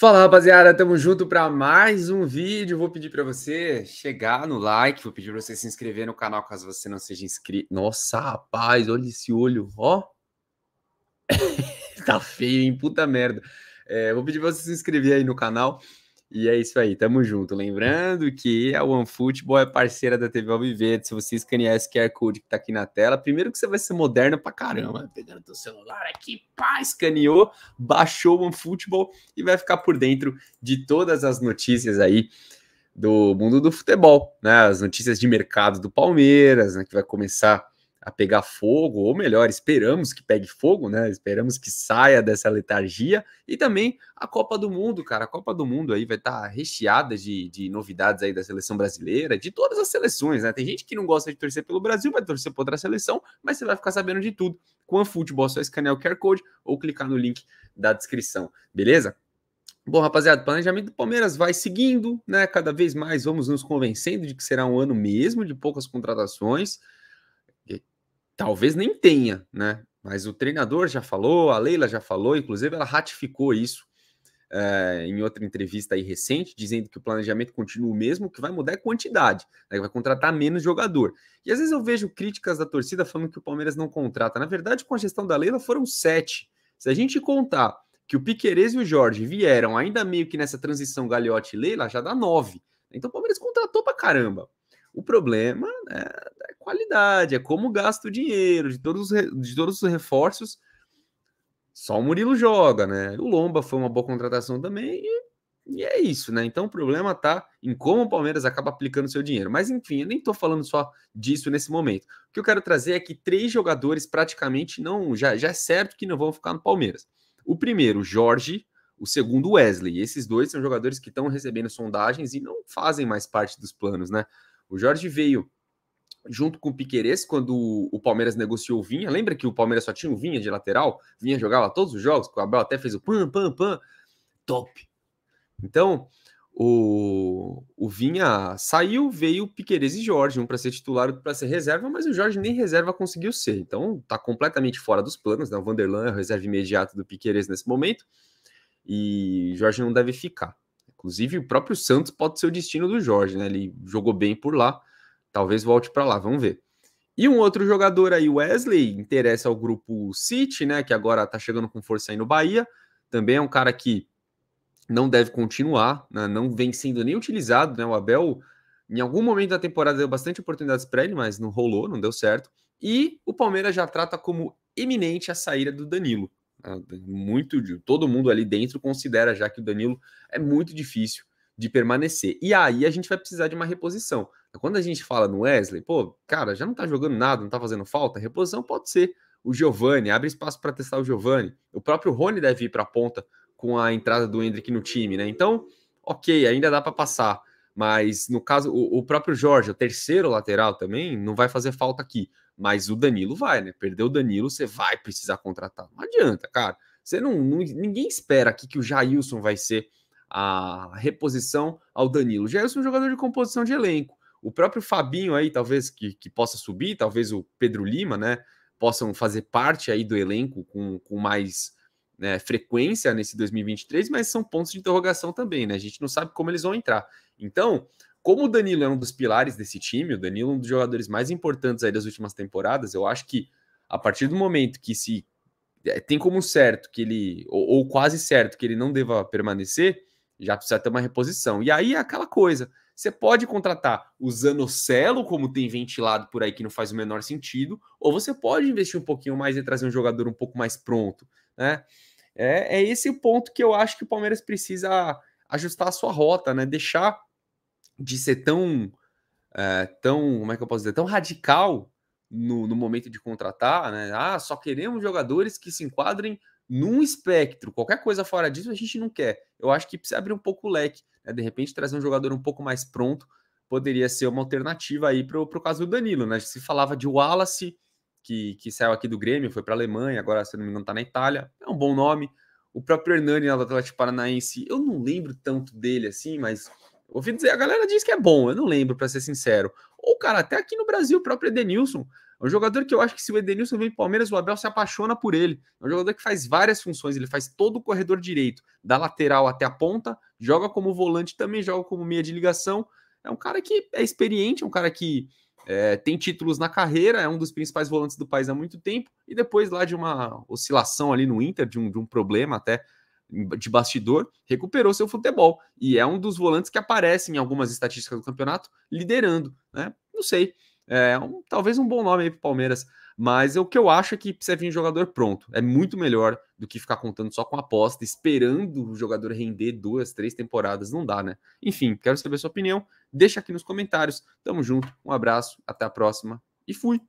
Fala rapaziada, tamo junto para mais um vídeo. Vou pedir para você chegar no like, vou pedir para você se inscrever no canal caso você não seja inscrito. Nossa, rapaz, olha esse olho, ó. tá feio, hein? Puta merda. É, vou pedir para você se inscrever aí no canal. E é isso aí, tamo junto. Lembrando que a OneFootball é parceira da TV Alviverde. Se você escanear esse QR Code que tá aqui na tela, primeiro que você vai ser moderno pra caramba. Pegando teu celular aqui, pá, escaneou, baixou o OneFootball e vai ficar por dentro de todas as notícias aí do mundo do futebol, né? As notícias de mercado do Palmeiras, né? Que vai começar a pegar fogo, ou melhor, esperamos que pegue fogo, né? Esperamos que saia dessa letargia. E também a Copa do Mundo, cara. A Copa do Mundo aí vai estar tá recheada de, de novidades aí da seleção brasileira, de todas as seleções, né? Tem gente que não gosta de torcer pelo Brasil, vai torcer por outra seleção, mas você vai ficar sabendo de tudo. Com a futebol, só escanear o QR Code ou clicar no link da descrição, beleza? Bom, rapaziada, o planejamento do Palmeiras vai seguindo, né? Cada vez mais vamos nos convencendo de que será um ano mesmo de poucas contratações talvez nem tenha, né? Mas o treinador já falou, a Leila já falou, inclusive ela ratificou isso é, em outra entrevista aí recente, dizendo que o planejamento continua o mesmo, que vai mudar é a quantidade, né? vai contratar menos jogador. E às vezes eu vejo críticas da torcida falando que o Palmeiras não contrata. Na verdade, com a gestão da Leila foram sete. Se a gente contar que o Piquerez e o Jorge vieram ainda meio que nessa transição Galiote e Leila, já dá nove. Então o Palmeiras contratou pra caramba. O problema é qualidade, é como gasta o dinheiro, de todos os, de todos os reforços. Só o Murilo joga, né? O Lomba foi uma boa contratação também e, e é isso, né? Então o problema tá em como o Palmeiras acaba aplicando seu dinheiro. Mas enfim, eu nem tô falando só disso nesse momento. O que eu quero trazer é que três jogadores praticamente não. Já, já é certo que não vão ficar no Palmeiras. O primeiro, Jorge, o segundo Wesley. esses dois são jogadores que estão recebendo sondagens e não fazem mais parte dos planos, né? O Jorge veio junto com o Piqueires, quando o Palmeiras negociou o Vinha. Lembra que o Palmeiras só tinha o Vinha de lateral? Vinha jogava todos os jogos, o Abel até fez o pam, pam, pam. Top. Então, o, o Vinha saiu, veio Piqueires e Jorge, um para ser titular, outro para ser reserva, mas o Jorge nem reserva conseguiu ser. Então, tá completamente fora dos planos, né? O Vanderlan é a reserva imediata do Piqueires nesse momento. E Jorge não deve ficar. Inclusive, o próprio Santos pode ser o destino do Jorge, né? Ele jogou bem por lá Talvez volte para lá, vamos ver. E um outro jogador aí, Wesley, interessa ao grupo City, né? Que agora tá chegando com força aí no Bahia. Também é um cara que não deve continuar, né, não vem sendo nem utilizado, né? O Abel, em algum momento da temporada, deu bastante oportunidades para ele, mas não rolou, não deu certo. E o Palmeiras já trata como iminente a saída do Danilo. Né, muito, todo mundo ali dentro considera já que o Danilo é muito difícil de permanecer. E aí a gente vai precisar de uma reposição. Quando a gente fala no Wesley, pô, cara, já não tá jogando nada, não tá fazendo falta, reposição pode ser o Giovani, abre espaço para testar o Giovani. O próprio Rony deve ir para a ponta com a entrada do Hendrick no time, né? Então, ok, ainda dá para passar. Mas no caso, o, o, próprio Jorge, o terceiro lateral também, não vai fazer falta aqui. Mas o Danilo vai, né? Perdeu o Danilo, você vai precisar contratar. Não adianta, cara. Você não, não ninguém espera aqui que o Jailson vai ser a reposição ao Danilo. já é um jogador de composição de elenco. O próprio Fabinho aí, talvez, que, que possa subir, talvez o Pedro Lima, né? Possam fazer parte aí do elenco com, com mais né, frequência nesse 2023, mas são pontos de interrogação também, né? A gente não sabe como eles vão entrar. Então, como o Danilo é um dos pilares desse time, o Danilo é um dos jogadores mais importantes aí das últimas temporadas, eu acho que a partir do momento que se é, tem como certo que ele, ou, ou quase certo que ele não deva permanecer, já precisa ter uma reposição. E aí é aquela coisa. Você pode contratar o Zanocelo, como tem ventilado por aí, que não faz o menor sentido, ou você pode investir um pouquinho mais e trazer um jogador um pouco mais pronto. Né? É, é esse o ponto que eu acho que o Palmeiras precisa ajustar a sua rota, né? Deixar de ser tão, é, tão como é que eu posso dizer, tão radical no, no momento de contratar, né? Ah, só queremos jogadores que se enquadrem num espectro, qualquer coisa fora disso a gente não quer. Eu acho que precisa abrir um pouco o leque, né? de repente trazer um jogador um pouco mais pronto poderia ser uma alternativa aí para o caso do Danilo, né? Se falava de Wallace, que, que saiu aqui do Grêmio, foi para a Alemanha, agora, se não me engano, está na Itália, é um bom nome. O próprio Hernani, lá do Atlético Paranaense, eu não lembro tanto dele assim, mas ouvi dizer, a galera diz que é bom, eu não lembro, para ser sincero. Ou, cara, até aqui no Brasil, o próprio Edenilson é um jogador que eu acho que se o Edenilson vem para o Palmeiras, o Abel se apaixona por ele. É um jogador que faz várias funções, ele faz todo o corredor direito, da lateral até a ponta, joga como volante também, joga como meia de ligação. É um cara que é experiente, é um cara que é, tem títulos na carreira, é um dos principais volantes do país há muito tempo, e depois lá de uma oscilação ali no Inter, de um, de um problema até de bastidor, recuperou seu futebol. E é um dos volantes que aparece em algumas estatísticas do campeonato, liderando, né? Não sei. É, é, um, talvez um bom nome aí pro Palmeiras. Mas é o que eu acho é que precisa vir um jogador pronto. É muito melhor do que ficar contando só com aposta, esperando o jogador render duas, três temporadas. Não dá, né? Enfim, quero saber sua opinião. Deixa aqui nos comentários. Tamo junto, um abraço, até a próxima e fui!